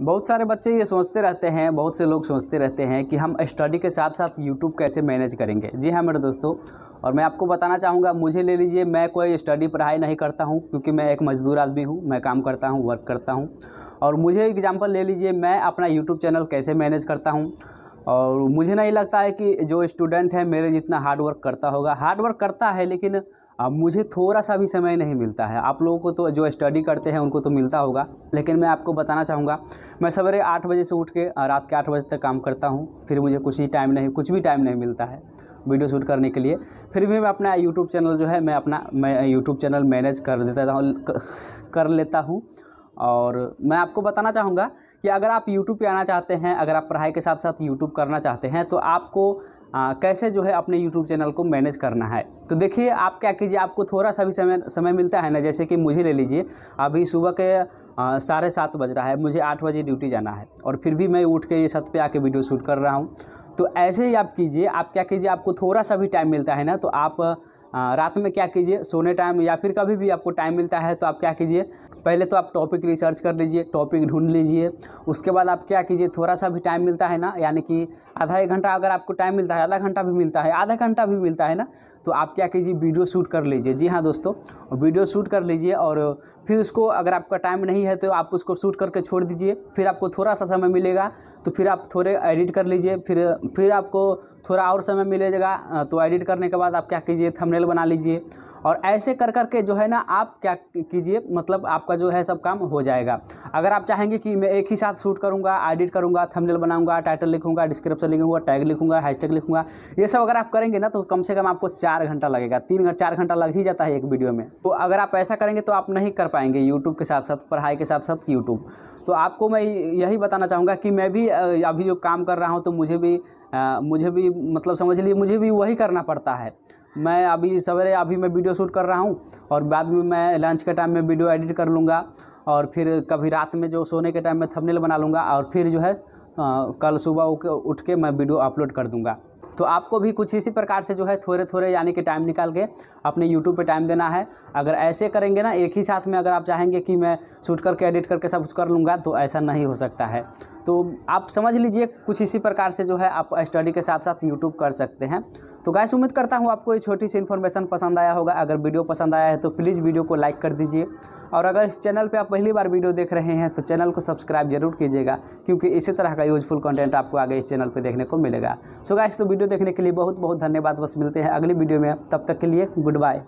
बहुत सारे बच्चे ये सोचते रहते हैं बहुत से लोग सोचते रहते हैं कि हम स्टडी के साथ साथ यूट्यूब कैसे मैनेज करेंगे जी हाँ मेरे दोस्तों और मैं आपको बताना चाहूँगा मुझे ले लीजिए मैं कोई स्टडी पढ़ाई नहीं करता हूँ क्योंकि मैं एक मजदूर आदमी हूँ मैं काम करता हूँ वर्क करता हूँ और मुझे एग्जाम्पल ले लीजिए मैं अपना यूट्यूब चैनल कैसे मैनेज करता हूँ और मुझे नहीं लगता है कि जो स्टूडेंट है मेरे जितना हार्ड वर्क करता होगा हार्ड वर्क करता है लेकिन अब मुझे थोड़ा सा भी समय नहीं मिलता है आप लोगों को तो जो स्टडी करते हैं उनको तो मिलता होगा लेकिन मैं आपको बताना चाहूँगा मैं सवेरे आठ बजे से उठ के रात के आठ बजे तक काम करता हूँ फिर मुझे कुछ ही टाइम नहीं कुछ भी टाइम नहीं मिलता है वीडियो शूट करने के लिए फिर भी मैं अपना यूट्यूब चैनल जो है मैं अपना मैं यूट्यूब चैनल मैनेज कर देता हूँ कर लेता हूँ और मैं आपको बताना चाहूँगा कि अगर आप YouTube पे आना चाहते हैं अगर आप पढ़ाई के साथ साथ YouTube करना चाहते हैं तो आपको आ, कैसे जो है अपने YouTube चैनल को मैनेज करना है तो देखिए आप क्या कीजिए आपको थोड़ा सा भी समय समय मिलता है ना जैसे कि मुझे ले लीजिए अभी सुबह के साढ़े सात बज रहा है मुझे आठ बजे ड्यूटी जाना है और फिर भी मैं उठ के ये छत पर आके वीडियो शूट कर रहा हूँ तो ऐसे ही आप कीजिए आप क्या कीजिए आपको थोड़ा सा भी टाइम मिलता है ना तो आप रात में क्या कीजिए सोने टाइम या फिर कभी भी आपको टाइम मिलता है तो आप क्या कीजिए पहले तो आप टॉपिक रिसर्च कर लीजिए टॉपिक ढूंढ लीजिए उसके बाद आप क्या कीजिए थोड़ा सा भी टाइम मिलता है ना यानी कि आधा एक घंटा अगर आपको टाइम मिलता है आधा घंटा भी मिलता है आधा घंटा भी मिलता है ना तो आप क्या कीजिए वीडियो शूट कर लीजिए जी हाँ दोस्तों वीडियो शूट कर लीजिए और फिर उसको अगर आपका टाइम नहीं है तो आप उसको शूट करके छोड़ दीजिए फिर आपको थोड़ा सा समय मिलेगा तो फिर आप थोड़े एडिट कर लीजिए फिर फिर आपको थोड़ा और समय मिलेगा तो एडिट करने के बाद आप क्या कीजिए थंबनेल बना लीजिए और ऐसे कर कर के जो है ना आप क्या कीजिए मतलब आपका जो है सब काम हो जाएगा अगर आप चाहेंगे कि मैं एक ही साथ शूट करूँगा एडिट करूँगा थंबनेल बनाऊँगा टाइटल लिखूँगा डिस्क्रिप्शन लिखूँगा टैग लिखूँगा हैशटैग लिखूँगा ये सब अगर आप करेंगे ना तो कम से कम आपको चार घंटा लगेगा तीन घंटा चार घंटा लग ही जाता है एक वीडियो में तो अगर आप ऐसा करेंगे तो आप नहीं कर पाएंगे यूट्यूब के साथ साथ पढ़ाई के साथ साथ यूट्यूब तो आपको मैं यही बताना चाहूँगा कि मैं भी अभी जो काम कर रहा हूँ तो मुझे भी आ, मुझे भी मतलब समझ लीजिए मुझे भी वही करना पड़ता है मैं अभी सवेरे अभी मैं वीडियो शूट कर रहा हूँ और बाद में मैं लंच के टाइम में वीडियो एडिट कर लूँगा और फिर कभी रात में जो सोने के टाइम में थंबनेल बना लूँगा और फिर जो है आ, कल सुबह उठ के मैं वीडियो अपलोड कर दूँगा तो आपको भी कुछ इसी प्रकार से जो है थोड़े थोड़े यानी कि टाइम निकाल के अपने यूट्यूब पे टाइम देना है अगर ऐसे करेंगे ना एक ही साथ में अगर आप चाहेंगे कि मैं शूट करके एडिट करके सब कुछ कर लूँगा तो ऐसा नहीं हो सकता है तो आप समझ लीजिए कुछ इसी प्रकार से जो है आप स्टडी के साथ साथ यूट्यूब कर सकते हैं तो गैस उम्मीद करता हूँ आपको ये छोटी सी इन्फॉर्मेशन पसंद आया होगा अगर वीडियो पसंद आया है तो प्लीज़ वीडियो को लाइक कर दीजिए और अगर इस चैनल पर आप पहली बार वीडियो देख रहे हैं तो चैनल को सब्सक्राइब जरूर कीजिएगा क्योंकि इसी तरह का यूजफुल कंटेंट आपको आगे इस चैनल पर देखने को मिलेगा सो गैस तो वीडियो देखने के लिए बहुत बहुत धन्यवाद बस मिलते हैं अगली वीडियो में तब तक के लिए गुड बाय